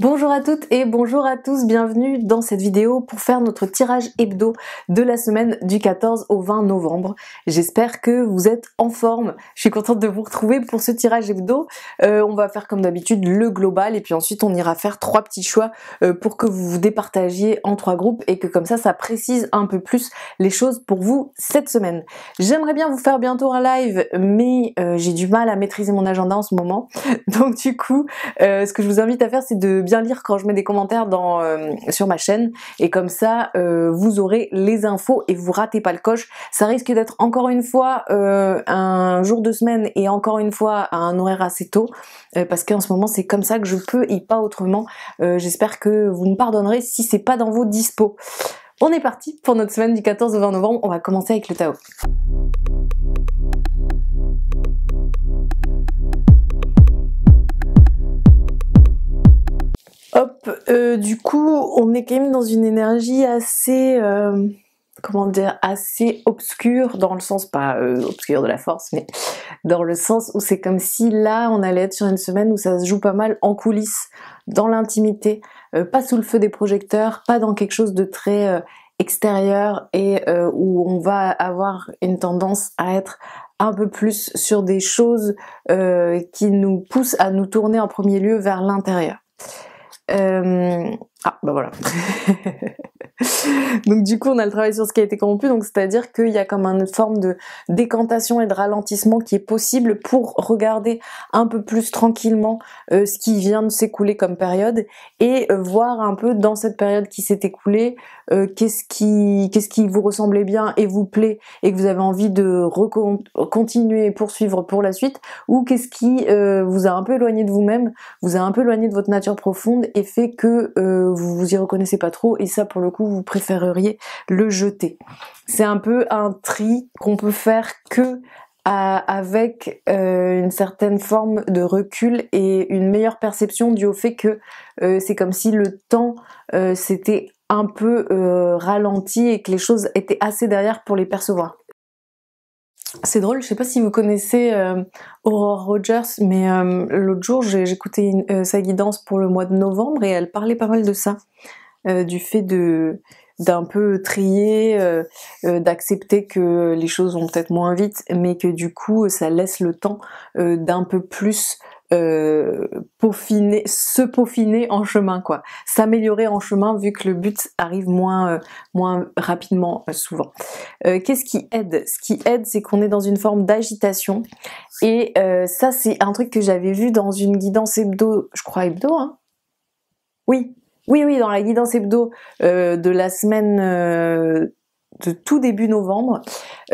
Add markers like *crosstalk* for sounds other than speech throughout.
Bonjour à toutes et bonjour à tous, bienvenue dans cette vidéo pour faire notre tirage hebdo de la semaine du 14 au 20 novembre. J'espère que vous êtes en forme, je suis contente de vous retrouver pour ce tirage hebdo. Euh, on va faire comme d'habitude le global et puis ensuite on ira faire trois petits choix euh, pour que vous vous départagiez en trois groupes et que comme ça ça précise un peu plus les choses pour vous cette semaine. J'aimerais bien vous faire bientôt un live mais euh, j'ai du mal à maîtriser mon agenda en ce moment. *laughs* Donc du coup ce que je vous invite à faire c'est de lire quand je mets des commentaires dans, euh, sur ma chaîne. Et comme ça, euh, vous aurez les infos et vous ratez pas le coche. Ça risque d'être encore une fois euh, un jour de semaine et encore une fois à un horaire assez tôt. parce qu'en ce moment, c'est comme ça que je peux et pas autrement. J'espère que vous me pardonnerez si c'est pas dans vos dispos. On est parti pour notre semaine du 14 au 20 novembre. On va commencer avec le Tao. Euh, du coup, on est quand même dans une énergie assez, euh, comment dire, assez obscure, dans le sens, pas euh, obscure de la force, mais dans le sens où c'est comme si là, on allait être sur une semaine où ça se joue pas mal en coulisses, dans l'intimité, pas sous le feu des projecteurs, pas dans quelque chose de très extérieur et où on va avoir une tendance à être un peu plus sur des choses qui nous poussent à nous tourner en premier lieu vers l'intérieur. um, Ah, ben voilà. *laughs* donc du coup, on a le travail sur ce qui a été corrompu, donc c'est-à-dire qu'il y a comme une forme de décantation et de ralentissement qui est possible pour regarder un peu plus tranquillement euh, ce qui vient de s'écouler comme période et euh, voir un peu dans cette période qui s'est écoulée euh, qu'est-ce qui qu'est-ce qui vous ressemblait bien et vous plaît et que vous avez envie de continuer et poursuivre pour la suite ou qu'est-ce qui vous a un peu éloigné de vous-même, vous a un peu éloigné de votre nature profonde et fait que vous vous y reconnaissez pas trop et ça pour le coup vous préféreriez le jeter. C'est un peu un tri qu'on peut faire que avec euh, une certaine forme de recul et une meilleure perception due au fait que euh, c'est comme si le temps euh, s'était un peu ralenti et que les choses étaient assez derrière pour les percevoir. C'est drôle, je sais pas si vous connaissez euh, Aurore Rogers, mais euh, l'autre jour j'écoutais euh, sa guidance pour le mois de novembre et elle parlait pas mal de ça, du fait de d'un peu trier, d'accepter que les choses vont peut-être moins vite, mais que du coup ça laisse le temps d'un peu plus euh, peaufiner, se peaufiner en chemin, quoi. S'améliorer en chemin vu que le but arrive moins, euh, moins rapidement euh, souvent. Qu'est-ce qui aide Ce qui aide, c'est qu'on est dans une forme d'agitation. Et ça, c'est un truc que j'avais vu dans une guidance hebdo, je crois hebdo, hein Oui, oui, oui, dans la guidance hebdo de la semaine de tout début novembre,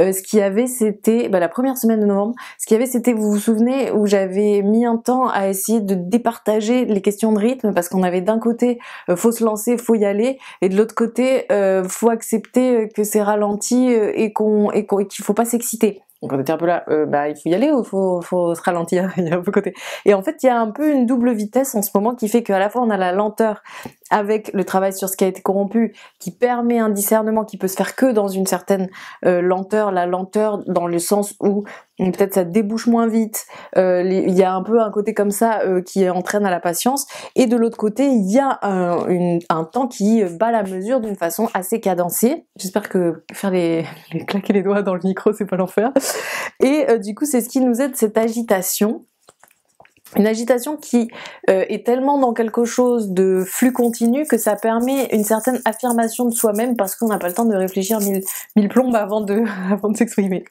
euh, ce qu'il y avait c'était bah, la première semaine de novembre, ce qu'il y avait c'était vous vous souvenez où j'avais mis un temps à essayer de départager les questions de rythme parce qu'on avait d'un côté euh, faut se lancer, faut y aller et de l'autre côté euh, faut accepter que c'est ralenti et qu'on et qu'il faut pas s'exciter. Donc on était un peu là, bah il faut y aller ou faut, faut se ralentir, *laughs* côté. Et en fait, il y a un peu une double vitesse en ce moment qui fait qu'à la fois on a la lenteur avec le travail sur ce qui a été corrompu, qui permet un discernement qui peut se faire que dans une certaine euh, lenteur, la lenteur dans le sens où euh, peut-être ça débouche moins vite, euh, il y a un peu un côté comme ça qui entraîne à la patience, et de l'autre côté, il y a un, une, un, temps qui bat la mesure d'une façon assez cadencée. J'espère que faire les, claquer les doigts dans le micro, c'est pas l'enfer. Et du coup, c'est ce qui nous aide, cette agitation une agitation qui euh, est tellement dans quelque chose de flux continu que ça permet une certaine affirmation de soi-même parce qu'on n'a pas le temps de réfléchir mille, mille plombes avant de, *laughs* avant de s'exprimer.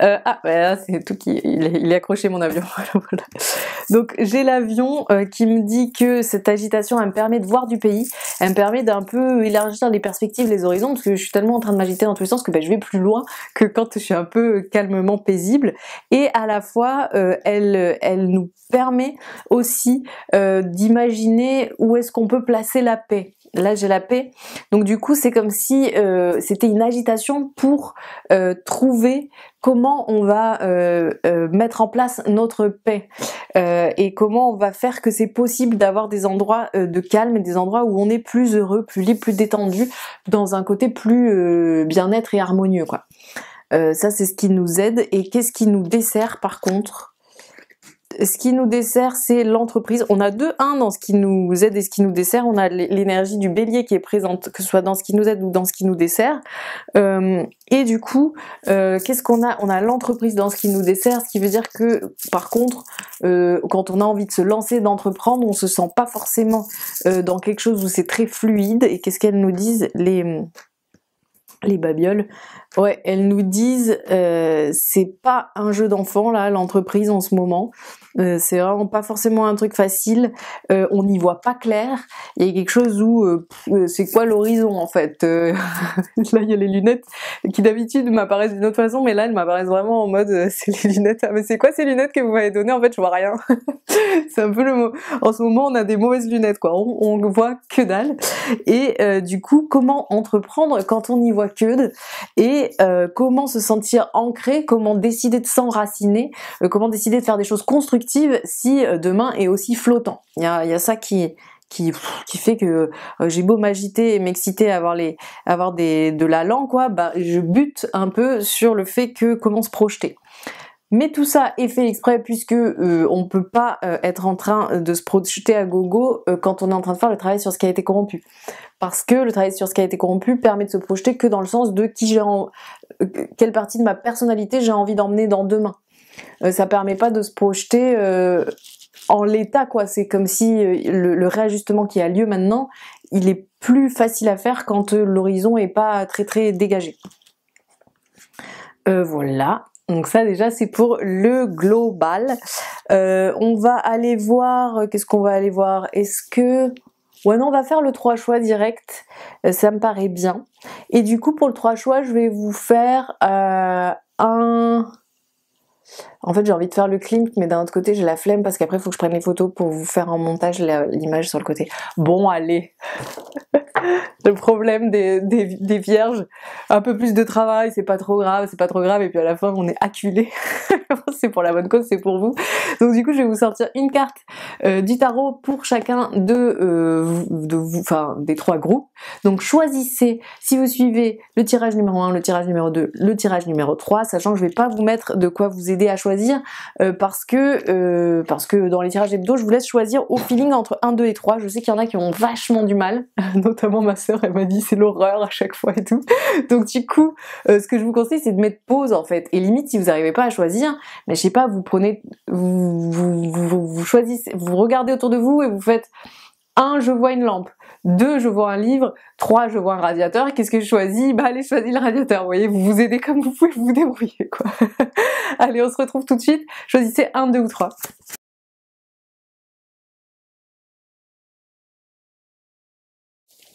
Euh, ah, bah c'est tout qui, il, est accroché mon avion. *laughs* Donc j'ai l'avion euh, qui me dit que cette agitation, elle me permet de voir du pays, elle me permet d'un peu élargir les perspectives, les horizons, parce que je suis tellement en train de m'agiter dans tous les sens que ben, je vais plus loin que quand je suis un peu calmement paisible. Et à la fois, euh, elle, elle nous permet aussi d'imaginer où est-ce qu'on peut placer la paix là j'ai la paix. Donc du coup c'est comme si euh, c'était une agitation pour euh, trouver comment on va euh, mettre en place notre paix et comment on va faire que c'est possible d'avoir des endroits de calme et des endroits où on est plus heureux, plus libre, plus détendu, dans un côté plus bien-être et harmonieux quoi. ça c'est ce qui nous aide et qu'est-ce qui nous dessert par contre ce qui nous dessert, c'est l'entreprise. On a deux, un dans ce qui nous aide et ce qui nous dessert. On a l'énergie du bélier qui est présente, que ce soit dans ce qui nous aide ou dans ce qui nous dessert. Euh, et du coup, euh, qu'est-ce qu'on a On a l'entreprise dans ce qui nous dessert, ce qui veut dire que, par contre, euh, quand on a envie de se lancer, d'entreprendre, on se sent pas forcément dans quelque chose où c'est très fluide. Et qu'est-ce qu'elles nous disent les les babioles. Ouais, elles nous disent euh, c'est pas un jeu d'enfant là, l'entreprise en ce moment. Euh, c'est vraiment pas forcément un truc facile. Euh, on n'y voit pas clair il y a quelque chose où euh, euh, c'est quoi l'horizon en fait euh, *laughs* Là, il y a les lunettes qui d'habitude m'apparaissent d'une autre façon, mais là, elles m'apparaissent vraiment en mode *laughs* c'est les lunettes. Ah, mais c'est quoi ces lunettes que vous m'avez données En fait, je vois rien. *laughs* c'est un peu le mot. En ce moment, on a des mauvaises lunettes, quoi. On, on voit que dalle. Et du coup, comment entreprendre quand on n'y voit que dalle Et comment se sentir ancré Comment décider de s'enraciner Comment décider de faire des choses constructives si demain est aussi flottant Il y a, y a ça qui qui, fait que euh, j'ai beau m'agiter et m'exciter à avoir les avoir des de la langue quoi, bah je bute un peu sur le fait que comment se projeter. Mais tout ça est fait exprès puisque ne euh, on peut pas euh, être en train de se projeter à gogo quand on est en train de faire le travail sur ce qui a été corrompu. Parce que le travail sur ce qui a été corrompu permet de se projeter que dans le sens de qui j'ai quelle partie de ma personnalité j'ai envie d'emmener dans demain. ça permet pas de se projeter en l'état quoi. C'est comme si euh, le, réajustement qui a lieu maintenant, il est plus facile à faire quand euh, l'horizon est pas très très dégagé. Euh, voilà. Donc ça déjà c'est pour le global. on va aller voir, qu'est-ce qu'on va aller voir Est-ce que... Ouais non on va faire le trois choix direct, ça me paraît bien. Et du coup pour le trois choix je vais vous faire un en fait, j'ai envie de faire le clip, mais d'un autre côté, j'ai la flemme parce qu'après, il faut que je prenne les photos pour vous faire en montage l'image sur le côté. Bon, allez le problème des, vierges. Un peu plus de travail, c'est pas trop grave, c'est pas trop grave, et puis à la fin on est acculé. *laughs* c'est pour la bonne cause, c'est pour vous. Donc du coup je vais vous sortir une carte euh, du tarot pour chacun de, euh, de vous, enfin des trois groupes. Donc choisissez si vous suivez le tirage numéro 1, le tirage numéro 2, le tirage numéro 3, sachant que je vais pas vous mettre de quoi vous aider à choisir euh, parce que parce que dans les tirages hebdo, je vous laisse choisir au feeling entre 1, 2 et 3. Je sais qu'il y en a qui ont vachement du mal, *laughs* notamment ma sœur, elle m'a dit c'est l'horreur à chaque fois et tout. Donc du coup, euh, ce que je vous conseille, c'est de mettre pause en fait. Et limite, si vous n'arrivez pas à choisir, mais je sais pas, vous prenez, vous, vous, choisissez, vous regardez autour de vous et vous faites un, je vois une lampe. 2. Je vois un livre. 3. Je vois un radiateur. Qu'est-ce que je choisis Bah allez, choisis le radiateur. Vous voyez, vous vous aidez comme vous pouvez, vous débrouiller quoi. *laughs* allez, on se retrouve tout de suite. Choisissez un, deux ou trois.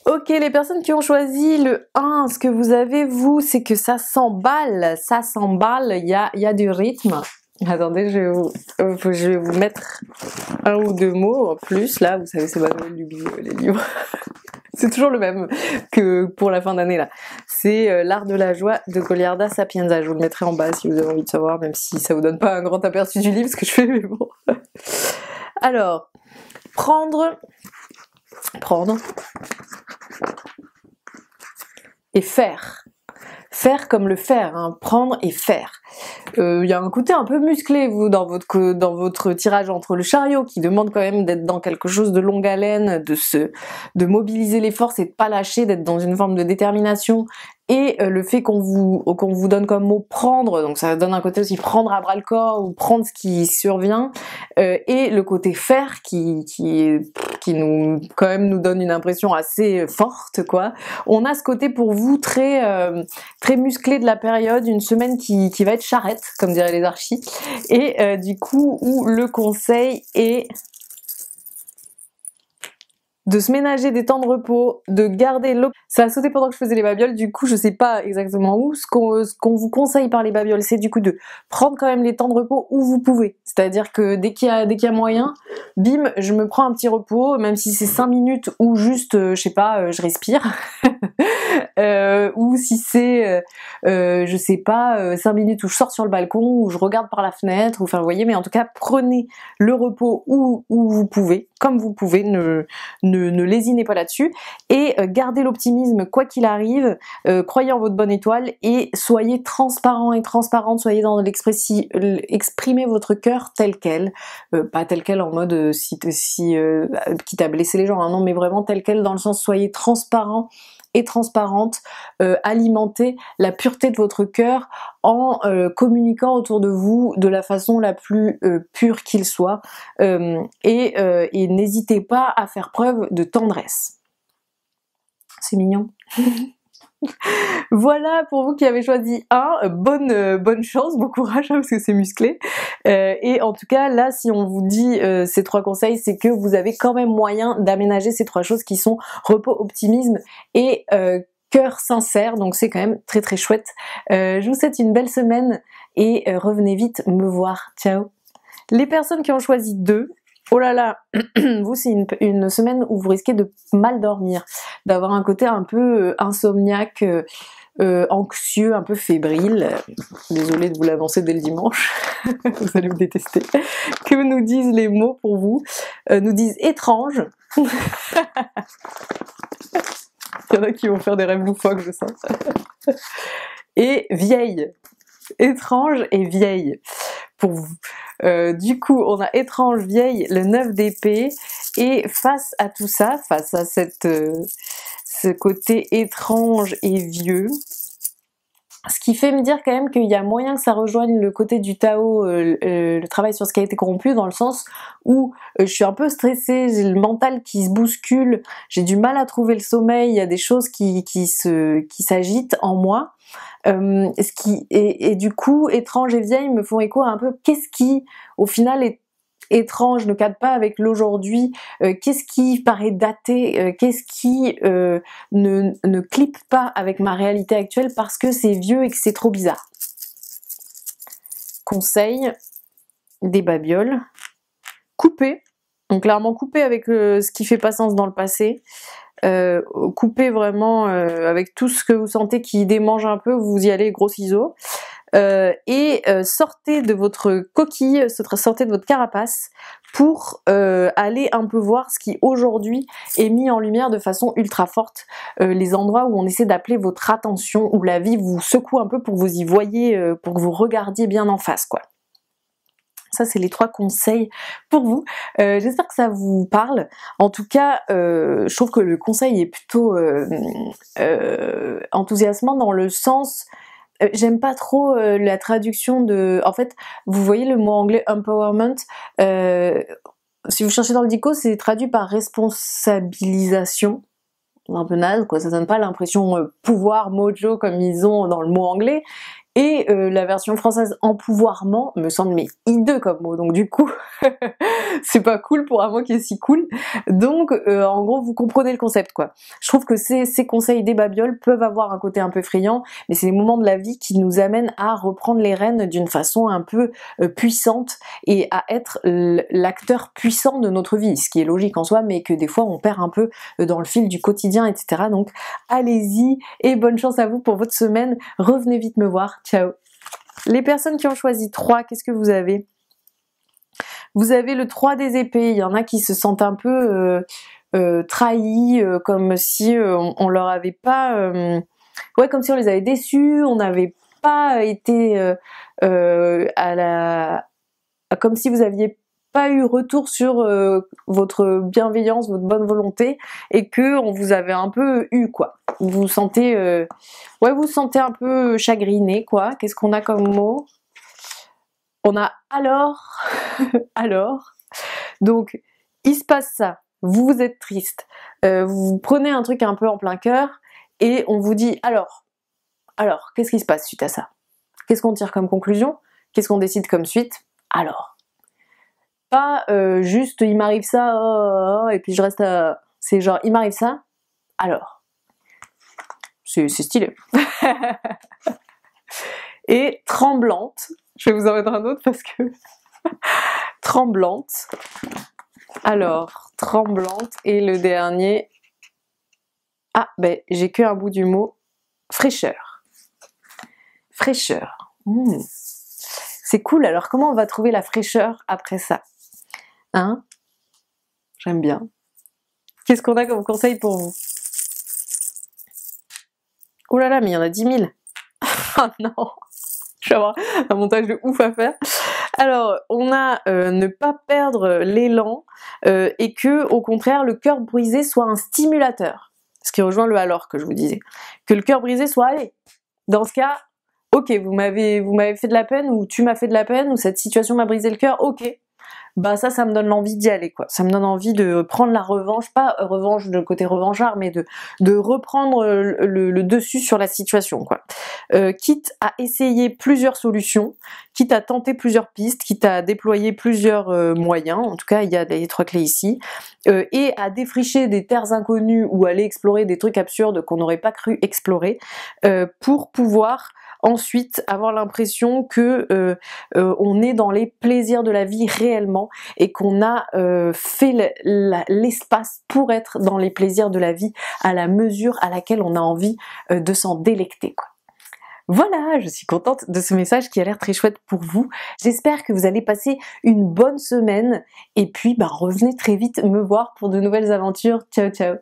Ok, les personnes qui ont choisi le 1, ce que vous avez, vous, c'est que ça s'emballe, ça s'emballe, il y a, du rythme. Attendez, je vais, vous, euh, je vais vous mettre un ou deux mots en plus. Là, vous savez, c'est pas du les livres. *laughs* c'est toujours le même que pour la fin d'année, là. C'est euh, L'Art de la joie de Goliarda Sapienza. Je vous le mettrai en bas si vous avez envie de savoir, même si ça vous donne pas un grand aperçu du livre, ce que je fais, mais bon. *laughs* Alors, prendre... Prendre, et faire. Faire comme le faire, hein. prendre et faire. Euh, il y a un côté un peu musclé, vous, dans votre, dans votre tirage entre le chariot, qui demande quand même d'être dans quelque chose de longue haleine, de, se, de mobiliser les forces et de pas lâcher, d'être dans une forme de détermination et euh, le fait qu'on vous qu'on vous donne comme mot prendre donc ça donne un côté aussi prendre à bras le corps ou prendre ce qui survient euh, et le côté faire qui qui qui nous quand même nous donne une impression assez forte quoi on a ce côté pour vous très euh, très musclé de la période une semaine qui qui va être charrette comme diraient les archis et euh, du coup où le conseil est de se ménager des temps de repos, de garder l'eau. Ça a sauté pendant que je faisais les babioles, du coup je sais pas exactement où. Ce qu'on vous conseille par les babioles, c'est du coup de prendre quand même les temps de repos où vous pouvez. C'est-à-dire que dès qu'il y, y, a moyen, bim, je me prends un petit repos, même si c'est 5 minutes ou juste, euh, je sais pas, euh, je respire. *laughs* Euh, ou si c'est, je sais pas, 5 minutes où je sors sur le balcon, où je regarde par la fenêtre, ou enfin vous voyez, mais en tout cas prenez le repos où, où vous pouvez comme vous pouvez, ne, lésinez pas là-dessus et euh, gardez l'optimisme quoi qu'il arrive, euh, croyez en votre bonne étoile et soyez transparent et transparente, soyez dans l'expression, exprimez votre cœur tel quel, euh, pas tel quel en mode si, si bah, quitte à blesser les gens, hein, non mais vraiment tel quel dans le sens soyez transparent transparente, euh, alimenter la pureté de votre cœur en euh, communiquant autour de vous de la façon la plus euh, pure qu'il soit et n'hésitez pas à faire preuve de tendresse. C'est mignon. *laughs* *laughs* voilà pour vous qui avez choisi un, euh, bonne, euh, bonne chance, bon courage hein, parce que c'est musclé. Euh, et en tout cas, là, si on vous dit ces trois conseils, c'est que vous avez quand même moyen d'aménager ces trois choses qui sont repos, optimisme et cœur sincère. Donc c'est quand même très très chouette. je vous souhaite une belle semaine et revenez vite me voir. Ciao. Les personnes qui ont choisi deux, oh là là, *clears throat* vous c'est une, semaine où vous risquez de mal dormir, d'avoir un côté un peu euh, insomniaque, euh, euh, anxieux, un peu fébrile. Désolée de vous l'avancer dès le dimanche, *laughs* vous allez vous détester. Que nous disent les mots pour vous Nous disent étrange. *laughs* Il y en a qui vont faire des rêves loufoques, je sens. et vieille. Étrange et vieille pour vous. Euh, du coup, on a Étrange Vieille, le 9 d'épée, et face à tout ça, face à cette, euh, ce côté étrange et vieux, ce qui fait me dire quand même qu'il y a moyen que ça rejoigne le côté du Tao, euh, euh, le travail sur ce qui a été corrompu, dans le sens où euh, je suis un peu stressée, j'ai le mental qui se bouscule, j'ai du mal à trouver le sommeil, il y a des choses qui, qui se, qui s'agitent en moi. ce qui, et, du coup, étrange et vieille me font écho à un peu qu'est-ce qui, au final, est étrange, ne cadre pas avec l'aujourd'hui, euh, qu'est-ce qui paraît daté, euh, qu'est-ce qui euh, ne, ne clipe pas avec ma réalité actuelle parce que c'est vieux et que c'est trop bizarre. Conseil des babioles, couper, donc clairement couper avec ce qui fait pas sens dans le passé, coupez vraiment avec tout ce que vous sentez qui démange un peu, vous y allez gros ciseaux. Euh, et euh, sortez de votre coquille, sortez de votre carapace pour euh, aller un peu voir ce qui aujourd'hui est mis en lumière de façon ultra forte, les endroits où on essaie d'appeler votre attention, où la vie vous secoue un peu pour vous y voyez, pour que vous regardiez bien en face quoi. Ça, c'est les trois conseils pour vous. J'espère que ça vous parle. En tout cas, euh, je trouve que le conseil est plutôt enthousiasmant dans le sens euh, j'aime pas trop euh, la traduction de. En fait, vous voyez le mot anglais empowerment. Euh, si vous cherchez dans le dico, c'est traduit par responsabilisation. Un peu naze, quoi. Ça donne pas l'impression pouvoir, mojo comme ils ont dans le mot anglais. Et euh, la version française empouvoirment me semble mais hideux comme mot, donc du coup, *laughs* c'est pas cool pour un mot qui est si cool. Donc euh, en gros, vous comprenez le concept quoi. Je trouve que ces, conseils des babioles peuvent avoir un côté un peu friand, mais c'est les moments de la vie qui nous amènent à reprendre les rênes d'une façon un peu euh, puissante et à être l'acteur puissant de notre vie, ce qui est logique en soi, mais que des fois on perd un peu dans le fil du quotidien, etc. Donc allez-y et bonne chance à vous pour votre semaine. Revenez vite me voir Ciao. Les personnes qui ont choisi 3, qu'est-ce que vous avez Vous avez le 3 des épées. Il y en a qui se sentent un peu euh, euh, trahis, euh, comme si on, leur avait pas... ouais, comme si on les avait déçus, on n'avait pas été à la... Comme si vous n'aviez pas eu retour sur votre bienveillance, votre bonne volonté et que on vous avait un peu eu quoi vous vous sentez, euh, ouais, vous sentez un peu chagriné, quoi. Qu'est-ce qu'on a comme mot On a alors, *laughs* alors. Donc, il se passe ça. Vous êtes triste. Euh, vous prenez un truc un peu en plein cœur et on vous dit alors, alors, qu'est-ce qui se passe suite à ça Qu'est-ce qu'on tire comme conclusion Qu'est-ce qu'on décide comme suite Alors. Pas euh, juste il m'arrive ça oh, oh, oh, et puis je reste. À... C'est genre il m'arrive ça. Alors c'est stylé. *laughs* et tremblante, je vais vous en mettre un autre parce que *laughs* tremblante. Alors, tremblante et le dernier. Ah ben j'ai qu'un bout du mot fraîcheur. Fraîcheur. Hmm. C'est cool. Alors comment on va trouver la fraîcheur après ça Hein J'aime bien. Qu'est-ce qu'on a comme conseil pour vous oh là là, mais il y en a 10 000. oh non Je vais avoir un montage de ouf à faire. Alors, on a euh, ne pas perdre l'élan euh, et que, au contraire, le cœur brisé soit un stimulateur. Ce qui rejoint le alors que je vous disais. Que le cœur brisé soit allez. Dans ce cas, ok, vous m'avez fait de la peine ou tu m'as fait de la peine ou cette situation m'a brisé le cœur, ok. Bah, ça, ça me donne l'envie d'y aller, quoi. Ça me donne envie de prendre la revanche, pas euh, revanche de côté revanchard, mais de, reprendre euh, le, dessus sur la situation, quoi. Euh, quitte à essayer plusieurs solutions, quitte à tenter plusieurs pistes, quitte à déployer plusieurs moyens, en tout cas, il y a les trois clés ici, et à défricher des terres inconnues ou aller explorer des trucs absurdes qu'on n'aurait pas cru explorer, pour pouvoir Ensuite, avoir l'impression que euh, euh, on est dans les plaisirs de la vie réellement et qu'on a euh, fait l'espace pour être dans les plaisirs de la vie à la mesure à laquelle on a envie de s'en délecter. Voilà, je suis contente de ce message qui a l'air très chouette pour vous. J'espère que vous allez passer une bonne semaine et puis bah, revenez très vite me voir pour de nouvelles aventures. Ciao ciao